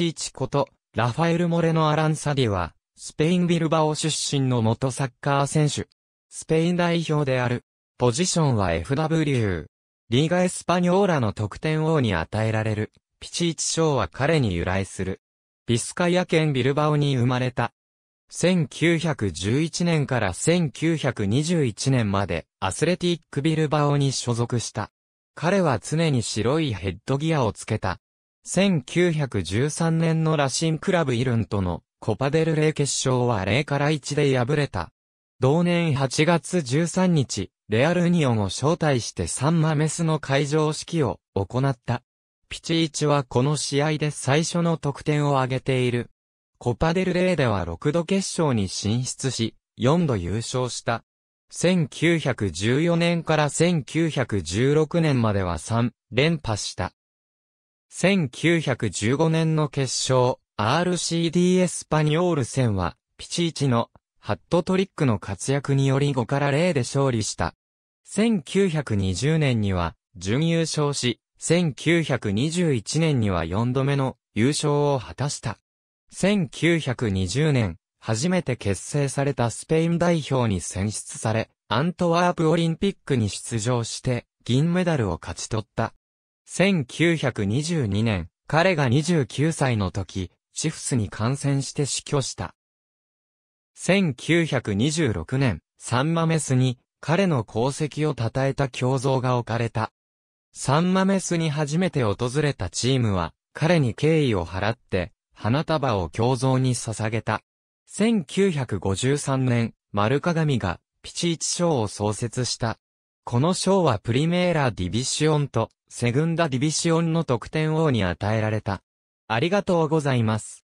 シーチこと、ラファエル・モレノ・アランサディは、スペインビルバオ出身の元サッカー選手。スペイン代表である。ポジションは FW。リーガ・エスパニョーラの得点王に与えられる。ピチーチ賞は彼に由来する。ビスカヤ県ビルバオに生まれた。1911年から1921年までアスレティックビルバオに所属した。彼は常に白いヘッドギアをつけた1913年のラシンクラブイルンとのコパデルレイ決勝は0から1で敗れた。同年8月13日、レアルニオンを招待してサンマメスの会場式を行った。ピチイチはこの試合で最初の得点を挙げている。コパデルレイでは6度決勝に進出し、4度優勝した。1914年から1916年までは3連覇した。1915年の決勝、RCD エスパニオール戦は、ピチイチのハットトリックの活躍により5から0で勝利した。1920年には、準優勝し、1921年には4度目の優勝を果たした。1920年、初めて結成されたスペイン代表に選出され、アントワープオリンピックに出場して、銀メダルを勝ち取った。1922年、彼が29歳の時、チフスに感染して死去した。1926年、サンマメスに彼の功績を称えた胸像が置かれた。サンマメスに初めて訪れたチームは、彼に敬意を払って、花束を胸像に捧げた。1953年、丸鏡がピチイチ賞を創設した。この賞はプリメーラ・ディビシオンとセグンダディビシオンの得点王に与えられた。ありがとうございます。